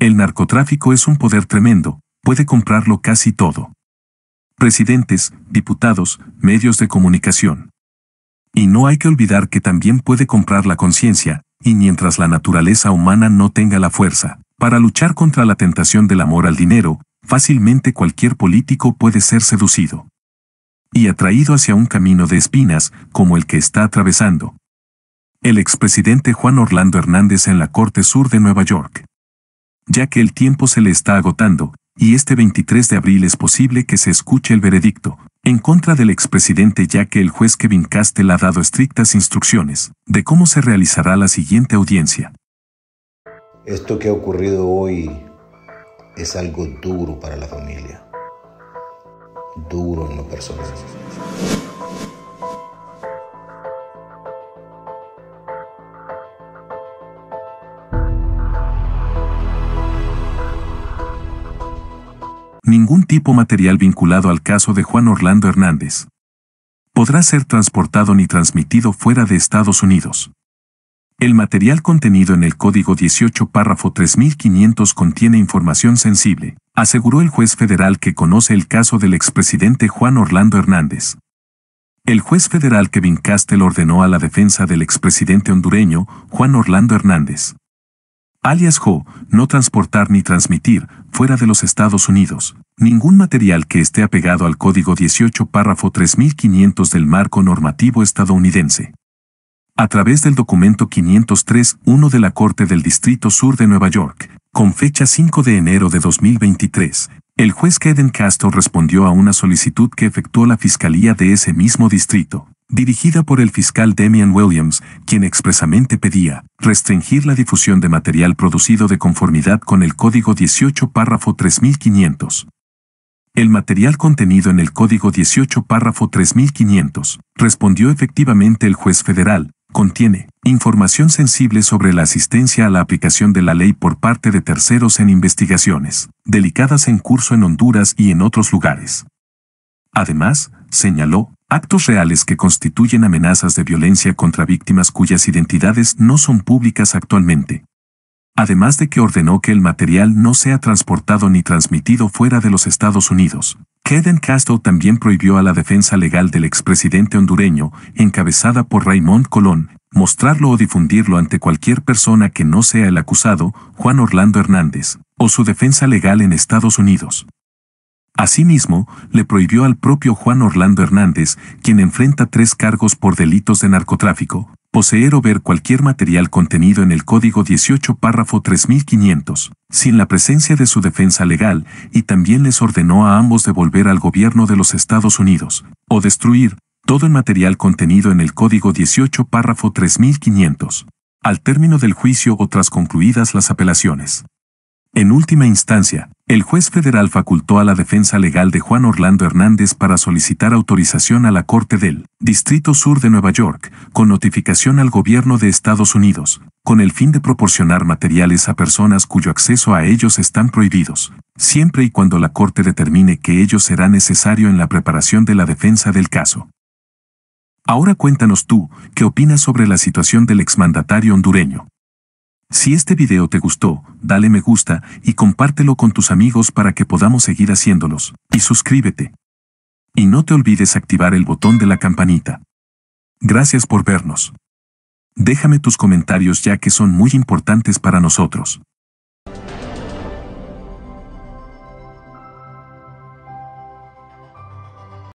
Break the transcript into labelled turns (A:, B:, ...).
A: El narcotráfico es un poder tremendo, puede comprarlo casi todo. Presidentes, diputados, medios de comunicación. Y no hay que olvidar que también puede comprar la conciencia, y mientras la naturaleza humana no tenga la fuerza, para luchar contra la tentación del amor al dinero, fácilmente cualquier político puede ser seducido. Y atraído hacia un camino de espinas, como el que está atravesando. El expresidente Juan Orlando Hernández en la Corte Sur de Nueva York ya que el tiempo se le está agotando, y este 23 de abril es posible que se escuche el veredicto, en contra del expresidente ya que el juez Kevin Castel ha dado estrictas instrucciones de cómo se realizará la siguiente audiencia. Esto que ha ocurrido hoy es algo duro para la familia, duro en lo personal. ningún tipo material vinculado al caso de Juan Orlando Hernández. Podrá ser transportado ni transmitido fuera de Estados Unidos. El material contenido en el Código 18 párrafo 3500 contiene información sensible, aseguró el juez federal que conoce el caso del expresidente Juan Orlando Hernández. El juez federal Kevin Castel ordenó a la defensa del expresidente hondureño, Juan Orlando Hernández, alias Ho, no transportar ni transmitir, fuera de los Estados Unidos, ningún material que esté apegado al Código 18 párrafo 3500 del marco normativo estadounidense. A través del documento 503-1 de la Corte del Distrito Sur de Nueva York, con fecha 5 de enero de 2023, el juez Keden Castro respondió a una solicitud que efectuó la Fiscalía de ese mismo distrito, dirigida por el fiscal Damian Williams, quien expresamente pedía restringir la difusión de material producido de conformidad con el Código 18 párrafo 3500. El material contenido en el Código 18 párrafo 3500, respondió efectivamente el juez federal, contiene información sensible sobre la asistencia a la aplicación de la ley por parte de terceros en investigaciones, delicadas en curso en Honduras y en otros lugares. Además, señaló, actos reales que constituyen amenazas de violencia contra víctimas cuyas identidades no son públicas actualmente. Además de que ordenó que el material no sea transportado ni transmitido fuera de los Estados Unidos. Keden Castle también prohibió a la defensa legal del expresidente hondureño, encabezada por Raymond Colón, mostrarlo o difundirlo ante cualquier persona que no sea el acusado, Juan Orlando Hernández, o su defensa legal en Estados Unidos. Asimismo, le prohibió al propio Juan Orlando Hernández, quien enfrenta tres cargos por delitos de narcotráfico, poseer o ver cualquier material contenido en el Código 18 párrafo 3500, sin la presencia de su defensa legal, y también les ordenó a ambos devolver al gobierno de los Estados Unidos, o destruir, todo el material contenido en el Código 18 párrafo 3500, al término del juicio o tras concluidas las apelaciones. En última instancia, el juez federal facultó a la defensa legal de Juan Orlando Hernández para solicitar autorización a la Corte del Distrito Sur de Nueva York, con notificación al gobierno de Estados Unidos, con el fin de proporcionar materiales a personas cuyo acceso a ellos están prohibidos, siempre y cuando la Corte determine que ello será necesario en la preparación de la defensa del caso. Ahora cuéntanos tú, ¿qué opinas sobre la situación del exmandatario hondureño? Si este video te gustó, dale me gusta y compártelo con tus amigos para que podamos seguir haciéndolos. Y suscríbete. Y no te olvides activar el botón de la campanita. Gracias por vernos. Déjame tus comentarios ya que son muy importantes para nosotros.